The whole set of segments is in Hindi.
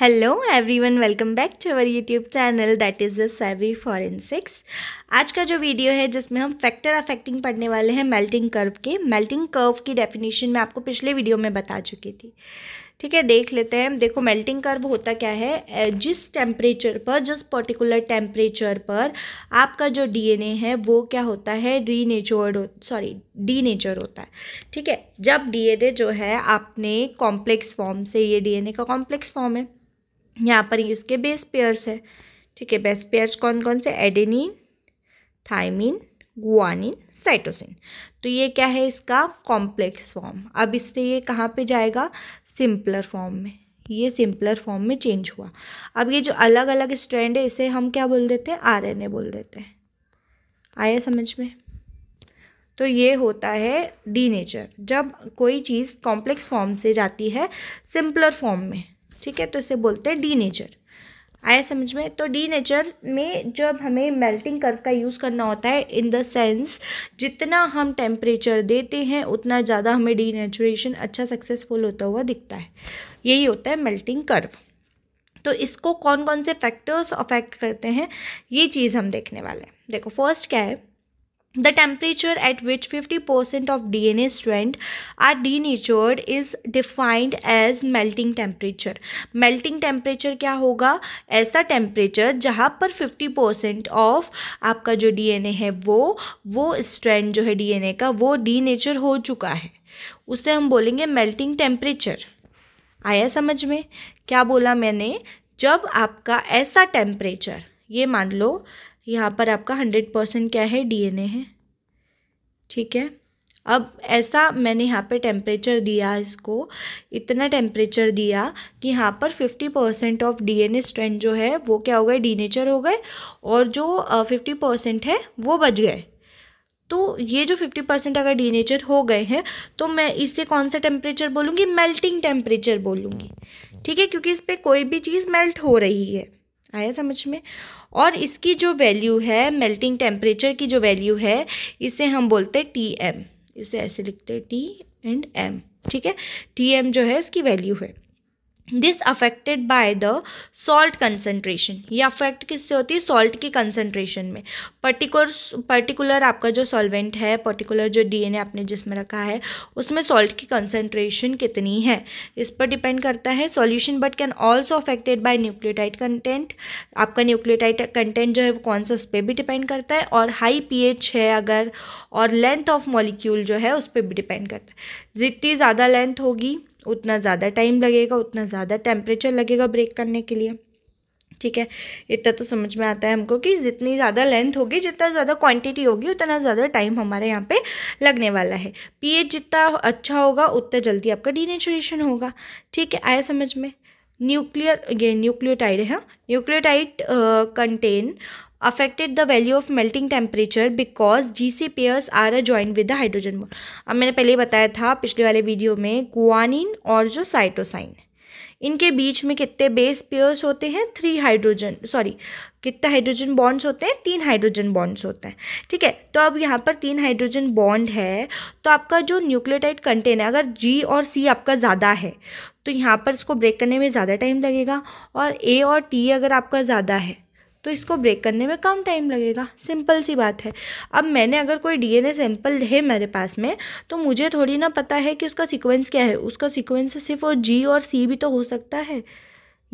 Hello everyone welcome back to our YouTube channel that is the Savvy Forensics आज का जो वीडियो है जिसमें हम फैक्टर अफेक्टिंग पढ़ने वाले हैं मेल्टिंग कर्व के मेल्टिंग कर्व की डेफिनेशन मैं आपको पिछले वीडियो में बता चुकी थी ठीक है देख लेते हैं देखो मेल्टिंग कर्व होता क्या है जिस टेम्परेचर पर जिस पर्टिकुलर टेम्परेचर पर आपका जो डीएनए है वो क्या होता है रीनेचर्ड सॉरी डीनेचर होता है ठीक है जब डीएनए जो है आपने कॉम्प्लेक्स फॉर्म से ये डीएनए का कॉम्प्लेक्स फॉर्म है यहाँ पर इसके बेस पेयर्स है ठीक है बेस पेयर्स कौन कौन से एडेनिन थाइमिन गुआनिन साइटोसिन तो ये क्या है इसका कॉम्प्लेक्स फॉर्म अब इससे ये कहाँ पे जाएगा सिंपलर फॉर्म में ये सिंपलर फॉर्म में चेंज हुआ अब ये जो अलग अलग स्ट्रैंड है इसे हम क्या बोल देते हैं आरएनए बोल देते हैं आया समझ में तो ये होता है डी नेचर जब कोई चीज़ कॉम्प्लेक्स फॉर्म से जाती है सिंपलर फॉर्म में ठीक है तो इसे बोलते हैं डी नेचर आया समझ में तो डी नेचर में जब हमें मेल्टिंग कर्व का यूज़ करना होता है इन द सेंस जितना हम टेम्परेचर देते हैं उतना ज़्यादा हमें डी नेचुरेशन अच्छा सक्सेसफुल होता हुआ दिखता है यही होता है मेल्टिंग कर्व तो इसको कौन कौन से फैक्टर्स अफेक्ट करते हैं ये चीज़ हम देखने वाले हैं देखो फर्स्ट क्या है The temperature at which 50% of DNA strands are denatured is defined as melting temperature. Melting temperature क्या होगा ऐसा temperature जहाँ पर 50% of आपका जो DNA है वो वो strand जो है DNA का वो denature हो चुका है उसे हम बोलेंगे melting temperature. आया समझ में क्या बोला मैंने जब आपका ऐसा टेम्परेचर ये मान लो यहाँ पर आपका हंड्रेड परसेंट क्या है डीएनए है ठीक है अब ऐसा मैंने यहाँ पे टेम्परेचर दिया इसको इतना टेम्परेचर दिया कि यहाँ पर fifty percent of DNA strength जो है वो क्या हो गए डीनेचर हो गए और जो फिफ्टी परसेंट है वो बच गए तो ये जो फिफ्टी परसेंट अगर डीनेचर हो गए हैं तो मैं इसे कौन सा टेम्परेचर बोलूँगी मेल्टिंग टेम्परेचर बोलूँगी ठीक है क्योंकि इस पर कोई भी चीज़ मेल्ट हो रही है आया समझ में और इसकी जो वैल्यू है मेल्टिंग टेम्परेचर की जो वैल्यू है इसे हम बोलते हैं टी एम इसे ऐसे लिखते हैं टी एंड एम ठीक है टी एम जो है इसकी वैल्यू है this affected by the salt concentration ये अफेक्ट किससे होती है सॉल्ट की कंसनट्रेशन में पर्टिकुलर पर्टिकुलर आपका जो सॉल्वेंट है पर्टिकुलर जो डीएनए आपने जिसमें रखा है उसमें सॉल्ट की कंसनट्रेशन कितनी है इस पर डिपेंड करता है solution but can also affected by nucleotide content आपका न्यूक्लियोटाइड कंटेंट जो है वो कौन सा उस पर भी डिपेंड करता है और हाई पी है अगर और लेंथ ऑफ मॉलिक्यूल जो है उस पर भी डिपेंड करता है जितनी ज़्यादा लेंथ होगी उतना ज़्यादा टाइम लगेगा उतना ज़्यादा टेम्परेचर लगेगा ब्रेक करने के लिए ठीक है इतना तो समझ में आता है हमको कि जितनी ज़्यादा लेंथ होगी जितना ज़्यादा क्वांटिटी होगी उतना ज़्यादा टाइम हमारे यहाँ पे लगने वाला है पीएच जितना अच्छा होगा उतना जल्दी आपका डीनेचुरेशन होगा ठीक है आया समझ में न्यूक्लियर ये न्यूक्लियोटाइड है हाँ। Nucleotide content affected the value of melting temperature because G C pairs are a join with the hydrogen bone अब मैंने पहले ही बताया था पिछले वाले वीडियो में गुआनिन और जो साइटोसाइन है इनके बीच में कितने बेस पेयर्स होते हैं थ्री हाइड्रोजन सॉरी कितने हाइड्रोजन बॉन्ड्स होते हैं तीन हाइड्रोजन बॉन्ड्स होते हैं ठीक है तो अब यहाँ पर तीन हाइड्रोजन बॉन्ड है तो आपका जो न्यूक्लियोटाइड कंटेन है अगर जी और सी आपका ज़्यादा है तो यहाँ पर इसको ब्रेक करने में ज़्यादा टाइम लगेगा और ए और टी अगर आपका ज़्यादा है तो इसको ब्रेक करने में कम टाइम लगेगा सिंपल सी बात है अब मैंने अगर कोई डीएनए सैंपल है मेरे पास में तो मुझे थोड़ी ना पता है कि उसका सीक्वेंस क्या है उसका सीक्वेंस सिर्फ और जी और सी भी तो हो सकता है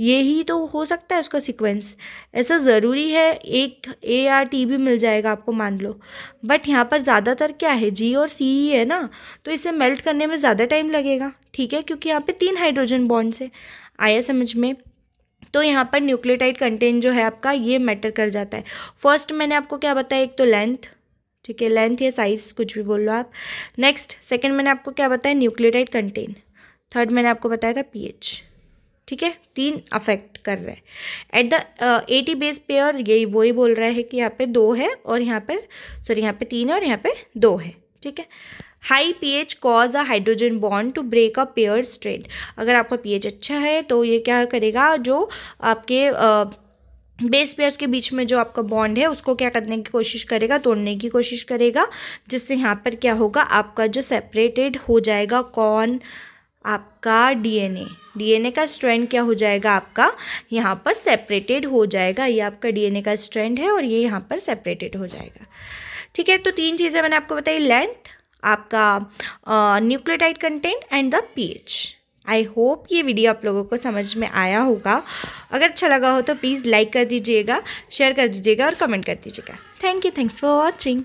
ये ही तो हो सकता है उसका सीक्वेंस ऐसा ज़रूरी है एक ए या टी भी मिल जाएगा आपको मान लो बट यहाँ पर ज़्यादातर क्या है जी और सी ही है ना तो इसे मेल्ट करने में ज़्यादा टाइम लगेगा ठीक है क्योंकि यहाँ पे तीन हाइड्रोजन बॉन्ड्स हैं आया समझ में तो यहाँ पर न्यूक्लियोटाइड कंटेंट जो है आपका ये मैटर कर जाता है फर्स्ट मैंने आपको क्या बताया एक तो लेंथ ठीक है लेंथ या साइज कुछ भी बोल लो आप नेक्स्ट सेकंड मैंने आपको क्या बताया न्यूक्लियोटाइड कंटेन थर्ड मैंने आपको बताया था पीएच ठीक है तीन अफेक्ट कर रहा है at the AT base pair यही वही बोल रहा है कि यहाँ पे दो है और यहाँ पर सॉरी यहाँ पे तीन है और यहाँ पे दो है ठीक है high P H cause a hydrogen bond to break a pair strain अगर आपका पीएच अच्छा है तो ये क्या करेगा जो आपके बेस पेयर्स के बीच में जो आपका बॉन्ड है उसको क्या करने की कोशिश करेगा तोड़ने की कोशिश करेगा जिससे यहाँ पर क्या होगा आपका जो सेपरेटेड हो जाएगा कौन आपका डीएनए डीएनए का स्ट्रैंड क्या हो जाएगा आपका यहाँ पर सेपरेटेड हो जाएगा ये आपका डीएनए का स्ट्रैंड है और ये यहाँ पर सेपरेटेड हो जाएगा ठीक है तो तीन चीज़ें मैंने आपको बताई लेंथ आपका nucleotide content and the PH I hope ये वीडियो आप लोगों को समझ में आया होगा अगर अच्छा लगा हो तो प्लीज़ लाइक कर दीजिएगा शेयर कर दीजिएगा और कमेंट कर दीजिएगा thank you thanks for watching